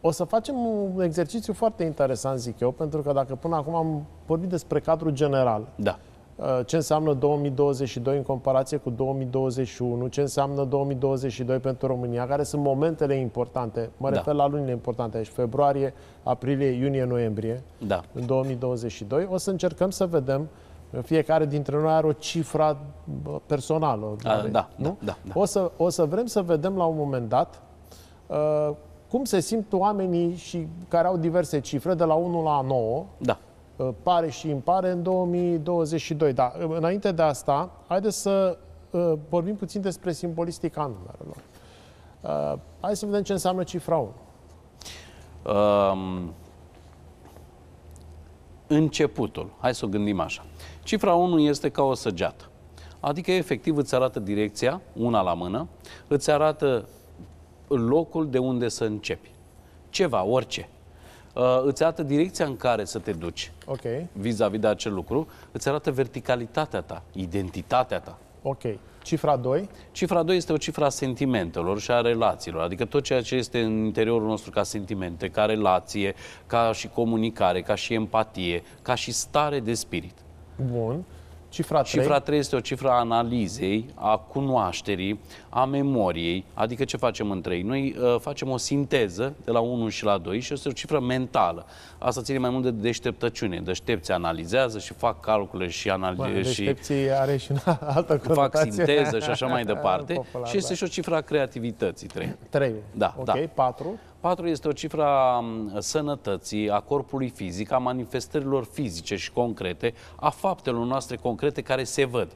O să facem un exercițiu foarte interesant, zic eu, pentru că dacă până acum am vorbit despre cadrul general, da. Uh, ce înseamnă 2022 în comparație cu 2021, ce înseamnă 2022 pentru România, care sunt momentele importante, mă da. refer la lunile importante aici, deci februarie, aprilie, iunie, noiembrie, da. în 2022, o să încercăm să vedem fiecare dintre noi are o cifră personală. A, da, nu? Da, da, da. O, să, o să vrem să vedem la un moment dat uh, cum se simt oamenii și care au diverse cifre, de la 1 la 9, da. Uh, pare și impare, în 2022. Dar uh, înainte de asta, haideți să uh, vorbim puțin despre simbolistica numerelor. hai să vedem ce înseamnă cifra 1. Um, începutul. Hai să o gândim așa. Cifra 1 este ca o săgeată. Adică, efectiv, îți arată direcția, una la mână, îți arată locul de unde să începi. Ceva, orice. Uh, îți arată direcția în care să te duci okay. vis-a-vis de acel lucru, îți arată verticalitatea ta, identitatea ta. Ok. Cifra 2? Cifra 2 este o cifra a sentimentelor și a relațiilor, adică tot ceea ce este în interiorul nostru ca sentimente, ca relație, ca și comunicare, ca și empatie, ca și stare de spirit. Bun. Cifra 3. Cifra 3 este o cifră a analizei, a cunoașterii, a memoriei. Adică ce facem în 3? Noi uh, facem o sinteză de la 1 și la 2 și este o cifră mentală. Asta ține mai mult de deșteptăciune. Deștepții analizează și fac calcule și analizează. Deștepții și are și una altă Fac sinteză și așa mai departe. Popular, și este da. și o cifră a creativității, 3. 3. Da, okay, da. 4. 4 este o cifră a sănătății, a corpului fizic, a manifestărilor fizice și concrete, a faptelor noastre concrete care se văd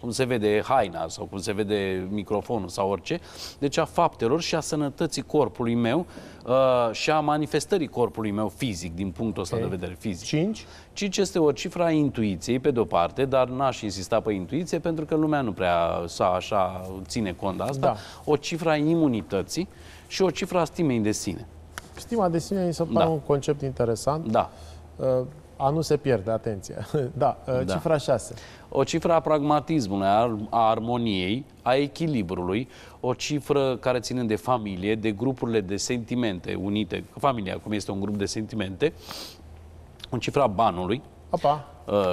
cum se vede haina sau cum se vede microfonul sau orice, deci a faptelor și a sănătății corpului meu uh, și a manifestării corpului meu fizic, din punctul okay. ăsta de vedere fizic. Cinci. Cinci este o cifră a intuiției, pe de-o parte, dar n-aș insista pe intuiție, pentru că lumea nu prea sa așa ține cont de asta. Da. O cifră a imunității și o cifră a stimei de sine. Stima de sine mi se pare da. un concept interesant. Da. Uh, a nu se pierde, atenție. Da, uh, da. cifra 6. O cifră a pragmatismului, a armoniei, a echilibrului, o cifră care ține de familie, de grupurile de sentimente unite. Familia, cum este un grup de sentimente, o cifră a banului,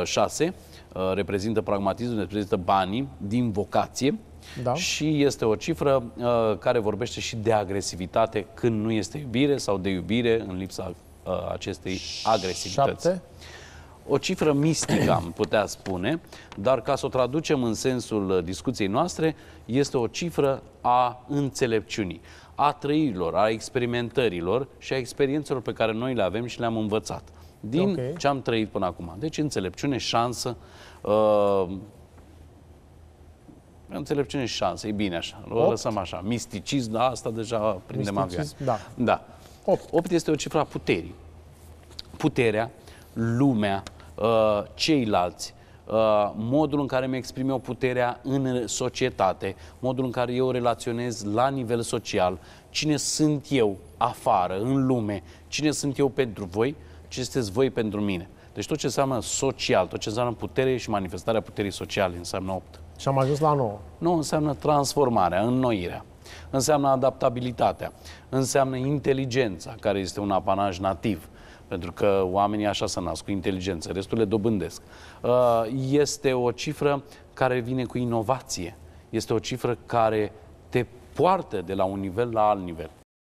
6, uh, reprezintă pragmatismul, reprezintă banii din vocație, da. Și este o cifră uh, care vorbește și de agresivitate când nu este iubire sau de iubire în lipsa uh, acestei agresivități. Șapte? O cifră mistică, am putea spune, dar ca să o traducem în sensul uh, discuției noastre, este o cifră a înțelepciunii, a trăirilor, a experimentărilor și a experiențelor pe care noi le avem și le-am învățat din okay. ce am trăit până acum. Deci înțelepciune, șansă, uh, înțeleg înțelepciune și șanse, e bine așa. O lăsăm așa. Misticism, da, asta deja prindem avion. Da. da. 8. 8 este o cifră a puterii. Puterea, lumea, uh, ceilalți, uh, modul în care mi exprim eu puterea în societate, modul în care eu relaționez la nivel social, cine sunt eu afară, în lume, cine sunt eu pentru voi, ce sunteți voi pentru mine. Deci tot ce înseamnă social, tot ce înseamnă putere și manifestarea puterii sociale înseamnă 8. Și am ajuns la nouă. Nu înseamnă transformarea, înnoirea. Înseamnă adaptabilitatea, înseamnă inteligența, care este un apanaj nativ, pentru că oamenii așa se nasc, cu inteligență, restul le dobândesc. Uh, este o cifră care vine cu inovație, este o cifră care te poartă de la un nivel la alt nivel.